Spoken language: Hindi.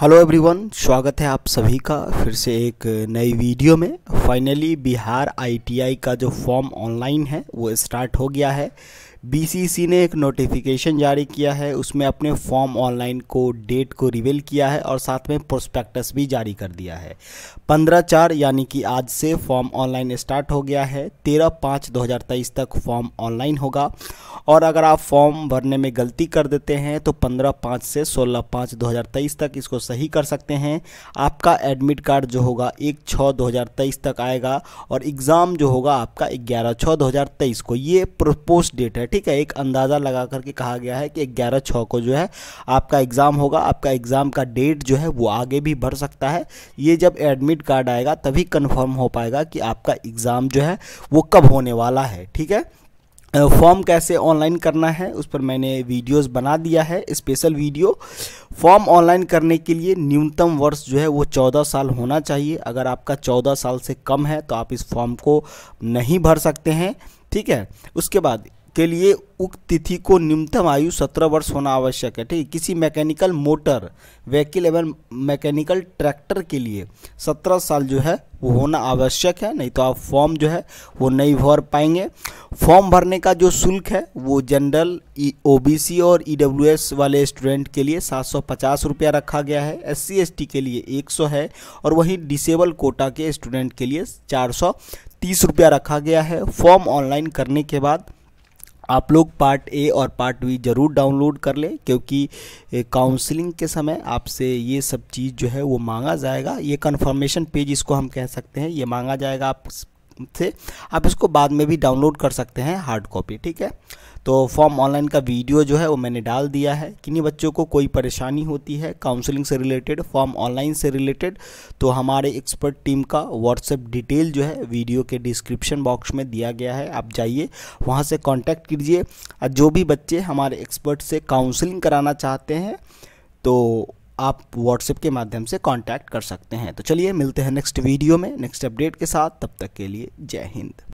हेलो एवरीवन स्वागत है आप सभी का फिर से एक नई वीडियो में फाइनली बिहार आईटीआई का जो फॉर्म ऑनलाइन है वो स्टार्ट हो गया है बीसीसी ने एक नोटिफिकेशन जारी किया है उसमें अपने फॉर्म ऑनलाइन को डेट को रिवील किया है और साथ में प्रोस्पेक्टस भी जारी कर दिया है पंद्रह चार यानी कि आज से फॉर्म ऑनलाइन स्टार्ट हो गया है तेरह पाँच दो तक फॉर्म ऑनलाइन होगा और अगर आप फॉर्म भरने में गलती कर देते हैं तो पंद्रह पाँच से सोलह पाँच दो हज़ार तेईस तक इसको सही कर सकते हैं आपका एडमिट कार्ड जो होगा एक छः दो हज़ार तेईस तक आएगा और एग्ज़ाम जो होगा आपका ग्यारह छः दो हज़ार तेईस को ये प्रपोज डेट है ठीक है एक अंदाज़ा लगा करके कहा गया है कि ग्यारह छः को जो है आपका एग्ज़ाम होगा आपका एग्ज़ाम का डेट जो है वो आगे भी बढ़ सकता है ये जब एडमिट कार्ड आएगा तभी कन्फर्म हो पाएगा कि आपका एग्ज़ाम जो है वो कब होने वाला है ठीक है फॉर्म कैसे ऑनलाइन करना है उस पर मैंने वीडियोस बना दिया है स्पेशल वीडियो फॉर्म ऑनलाइन करने के लिए न्यूनतम वर्ष जो है वो 14 साल होना चाहिए अगर आपका 14 साल से कम है तो आप इस फॉर्म को नहीं भर सकते हैं ठीक है उसके बाद के लिए उक्त तिथि को न्यूनतम आयु सत्रह वर्ष होना आवश्यक है ठीक किसी मैकेनिकल मोटर व्हीकल एवं मैकेनिकल ट्रैक्टर के लिए सत्रह साल जो है वो होना आवश्यक है नहीं तो आप फॉर्म जो है वो नहीं भर पाएंगे फॉर्म भरने का जो शुल्क है वो जनरल ओबीसी और ईडब्ल्यूएस वाले स्टूडेंट के लिए सात सौ पचास रुपया रखा गया है एस सी के लिए एक सौ है और वहीं डिसेबल कोटा के स्टूडेंट के लिए चार सौ तीस रुपया रखा गया है फॉर्म ऑनलाइन करने के बाद आप लोग पार्ट ए और पार्ट बी ज़रूर डाउनलोड कर लें क्योंकि काउंसलिंग के समय आपसे ये सब चीज़ जो है वो मांगा जाएगा ये कन्फर्मेशन पेज इसको हम कह सकते हैं ये मांगा जाएगा आप से आप इसको बाद में भी डाउनलोड कर सकते हैं हार्ड कॉपी ठीक है तो फॉर्म ऑनलाइन का वीडियो जो है वो मैंने डाल दिया है किन्हीं बच्चों को कोई परेशानी होती है काउंसलिंग से रिलेटेड फॉर्म ऑनलाइन से रिलेटेड तो हमारे एक्सपर्ट टीम का व्हाट्सएप डिटेल जो है वीडियो के डिस्क्रिप्शन बॉक्स में दिया गया है आप जाइए वहाँ से कॉन्टैक्ट कीजिए जो भी बच्चे हमारे एक्सपर्ट से काउंसलिंग कराना चाहते हैं तो आप व्हाट्सएप के माध्यम से कांटेक्ट कर सकते हैं तो चलिए मिलते हैं नेक्स्ट वीडियो में नेक्स्ट अपडेट के साथ तब तक के लिए जय हिंद